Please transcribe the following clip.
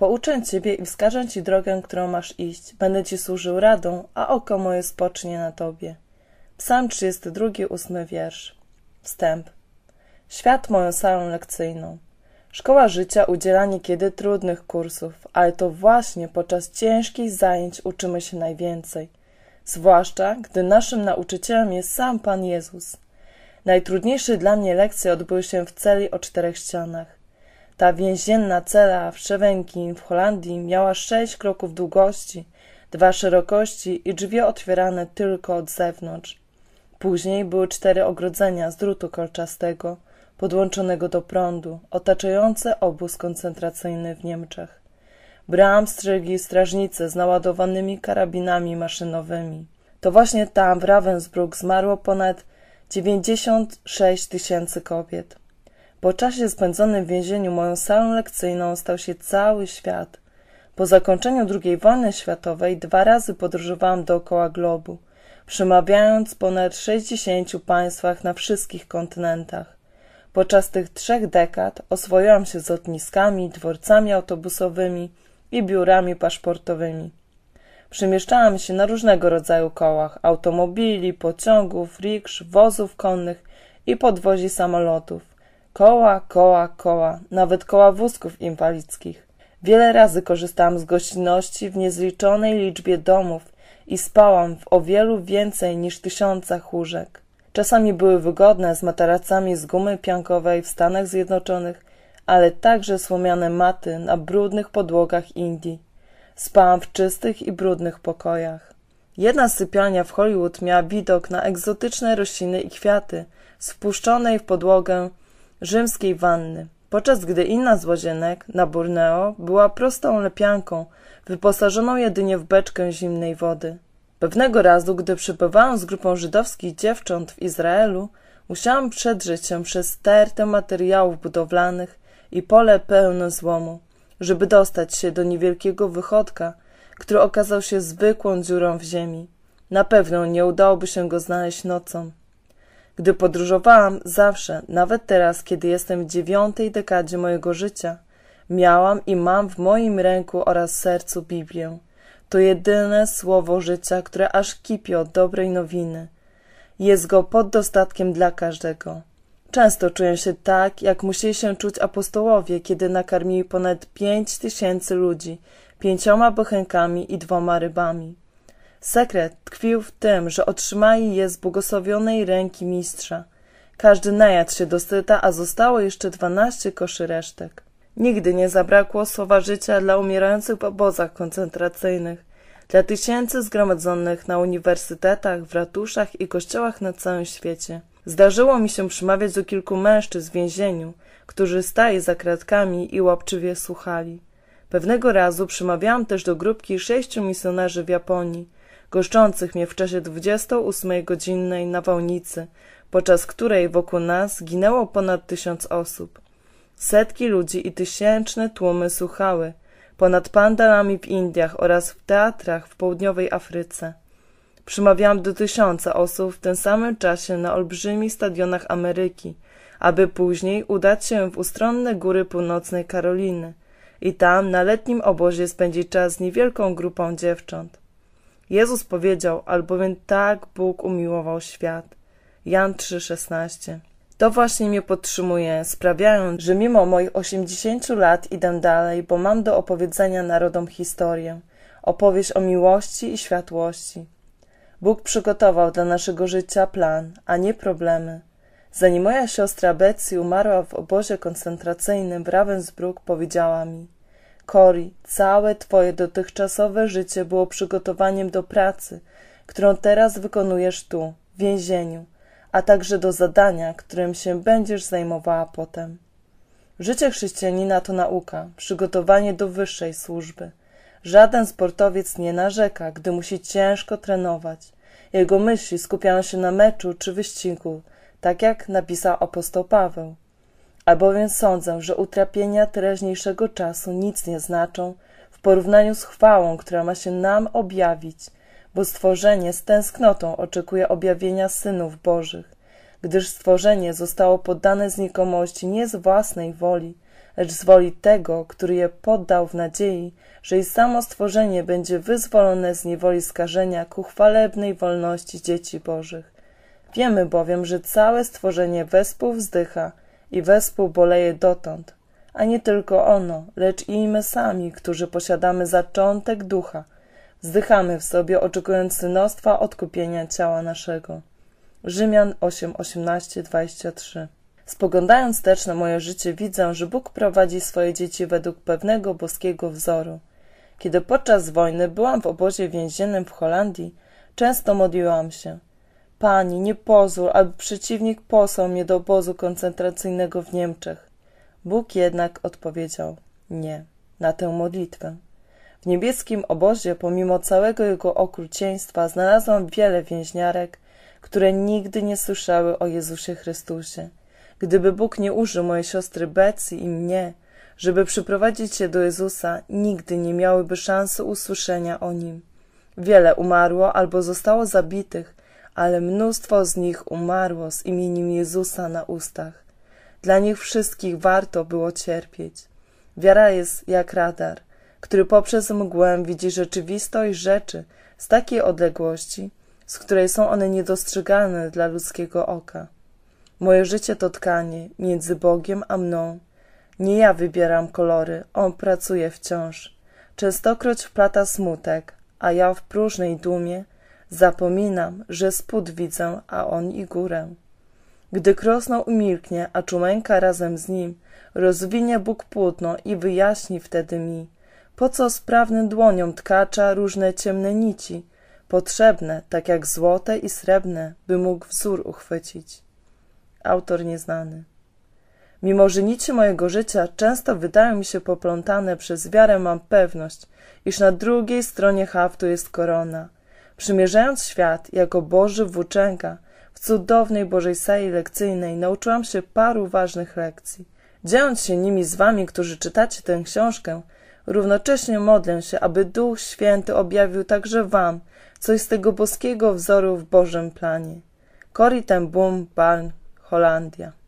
Pouczę Ciebie i wskażę Ci drogę, którą masz iść. Będę Ci służył radą, a oko moje spocznie na Tobie. Psalm 32, ósmy wiersz. Wstęp. Świat moją salą lekcyjną. Szkoła życia udziela niekiedy trudnych kursów, ale to właśnie podczas ciężkich zajęć uczymy się najwięcej. Zwłaszcza, gdy naszym nauczycielem jest sam Pan Jezus. Najtrudniejsze dla mnie lekcje odbyły się w celi o czterech ścianach. Ta więzienna cela w Szewenki w Holandii miała sześć kroków długości, dwa szerokości i drzwi otwierane tylko od zewnątrz. Później były cztery ogrodzenia z drutu kolczastego, podłączonego do prądu, otaczające obóz koncentracyjny w Niemczech. Bram strzegli strażnicy z naładowanymi karabinami maszynowymi. To właśnie tam w Ravensbrück zmarło ponad 96 tysięcy kobiet. Po czasie spędzonym w więzieniu moją salą lekcyjną stał się cały świat. Po zakończeniu II wojny światowej dwa razy podróżowałam dookoła globu, przemawiając ponad 60 państwach na wszystkich kontynentach. Podczas tych trzech dekad oswoiłam się z lotniskami, dworcami autobusowymi i biurami paszportowymi. Przemieszczałam się na różnego rodzaju kołach automobili, pociągów, riksz, wozów konnych i podwozi samolotów. Koła, koła, koła, nawet koła wózków inwalidzkich. Wiele razy korzystałam z gościnności w niezliczonej liczbie domów i spałam w o wielu więcej niż tysiącach łóżek. Czasami były wygodne z materacami z gumy piankowej w Stanach Zjednoczonych, ale także słomiane maty na brudnych podłogach Indii. Spałam w czystych i brudnych pokojach. Jedna sypialnia w Hollywood miała widok na egzotyczne rośliny i kwiaty, spuszczonej w podłogę rzymskiej wanny, podczas gdy inna z łazienek na Borneo była prostą lepianką, wyposażoną jedynie w beczkę zimnej wody. Pewnego razu, gdy przebywałam z grupą żydowskich dziewcząt w Izraelu, musiałam przedrzeć się przez tertę materiałów budowlanych i pole pełne złomu, żeby dostać się do niewielkiego wychodka, który okazał się zwykłą dziurą w ziemi. Na pewno nie udałoby się go znaleźć nocą. Gdy podróżowałam, zawsze, nawet teraz, kiedy jestem w dziewiątej dekadzie mojego życia, miałam i mam w moim ręku oraz sercu Biblię. To jedyne słowo życia, które aż kipi od dobrej nowiny. Jest go pod dostatkiem dla każdego. Często czuję się tak, jak musieli się czuć apostołowie, kiedy nakarmili ponad pięć tysięcy ludzi, pięcioma bochenkami i dwoma rybami. Sekret tkwił w tym, że otrzymali je z błogosławionej ręki mistrza. Każdy najadł się do syta, a zostało jeszcze dwanaście koszy resztek. Nigdy nie zabrakło słowa życia dla umierających w obozach koncentracyjnych, dla tysięcy zgromadzonych na uniwersytetach, w ratuszach i kościołach na całym świecie. Zdarzyło mi się przemawiać do kilku mężczyzn w więzieniu, którzy stali za kratkami i łapczywie słuchali. Pewnego razu przemawiałam też do grupki sześciu misjonarzy w Japonii, goszczących mnie w czasie 28-godzinnej nawałnicy, podczas której wokół nas ginęło ponad tysiąc osób. Setki ludzi i tysięczne tłumy słuchały, ponad pandalami w Indiach oraz w teatrach w południowej Afryce. Przymawiałam do tysiąca osób w tym samym czasie na olbrzymich stadionach Ameryki, aby później udać się w ustronne góry północnej Karoliny i tam na letnim obozie spędzić czas z niewielką grupą dziewcząt. Jezus powiedział, albowiem tak Bóg umiłował świat. Jan 3,16 To właśnie mnie podtrzymuje, sprawiając, że mimo moich 80 lat idę dalej, bo mam do opowiedzenia narodom historię, opowieść o miłości i światłości. Bóg przygotował dla naszego życia plan, a nie problemy. Zanim moja siostra Betsy umarła w obozie koncentracyjnym w Ravensbrück, powiedziała mi – Kori, całe twoje dotychczasowe życie było przygotowaniem do pracy, którą teraz wykonujesz tu, w więzieniu, a także do zadania, którym się będziesz zajmowała potem. Życie chrześcijanina to nauka, przygotowanie do wyższej służby. Żaden sportowiec nie narzeka, gdy musi ciężko trenować. Jego myśli skupiają się na meczu czy wyścigu, tak jak napisał apostoł Paweł albowiem sądzę, że utrapienia teraźniejszego czasu nic nie znaczą w porównaniu z chwałą, która ma się nam objawić, bo stworzenie z tęsknotą oczekuje objawienia synów Bożych, gdyż stworzenie zostało poddane znikomości nie z własnej woli, lecz z woli tego, który je poddał w nadziei, że i samo stworzenie będzie wyzwolone z niewoli skażenia ku chwalebnej wolności dzieci Bożych. Wiemy bowiem, że całe stworzenie wespół wzdycha – i wespół boleje dotąd, a nie tylko ono, lecz i my sami, którzy posiadamy zaczątek ducha, wzdychamy w sobie, oczekując synostwa odkupienia ciała naszego. Rzymian 8, 18, 23 Spoglądając też na moje życie, widzę, że Bóg prowadzi swoje dzieci według pewnego boskiego wzoru. Kiedy podczas wojny byłam w obozie więziennym w Holandii, często modliłam się – Pani, nie pozwól, aby przeciwnik posłał mnie do obozu koncentracyjnego w Niemczech. Bóg jednak odpowiedział nie na tę modlitwę. W niebieskim obozie, pomimo całego jego okrucieństwa, znalazłam wiele więźniarek, które nigdy nie słyszały o Jezusie Chrystusie. Gdyby Bóg nie użył mojej siostry Betsy i mnie, żeby przyprowadzić je do Jezusa, nigdy nie miałyby szansy usłyszenia o Nim. Wiele umarło albo zostało zabitych ale mnóstwo z nich umarło z imieniem Jezusa na ustach. Dla nich wszystkich warto było cierpieć. Wiara jest jak radar, który poprzez mgłę widzi rzeczywistość rzeczy z takiej odległości, z której są one niedostrzegalne dla ludzkiego oka. Moje życie to tkanie między Bogiem a mną. Nie ja wybieram kolory, on pracuje wciąż. Częstokroć wplata smutek, a ja w próżnej dumie Zapominam, że spód widzę, a on i górę. Gdy krosno umilknie, a czumęka razem z nim, rozwinie Bóg płótno i wyjaśni wtedy mi, po co sprawnym dłonią tkacza różne ciemne nici, potrzebne, tak jak złote i srebrne, by mógł wzór uchwycić. Autor nieznany. Mimo, że nici mojego życia często wydają mi się poplątane przez wiarę, mam pewność, iż na drugiej stronie haftu jest korona – Przymierzając świat jako Boży włóczęga, w cudownej Bożej sali lekcyjnej nauczyłam się paru ważnych lekcji. Dzieląc się nimi z wami, którzy czytacie tę książkę, równocześnie modlę się, aby Duch Święty objawił także wam coś z tego boskiego wzoru w Bożym planie. Corrie ten Boom Barn, Holandia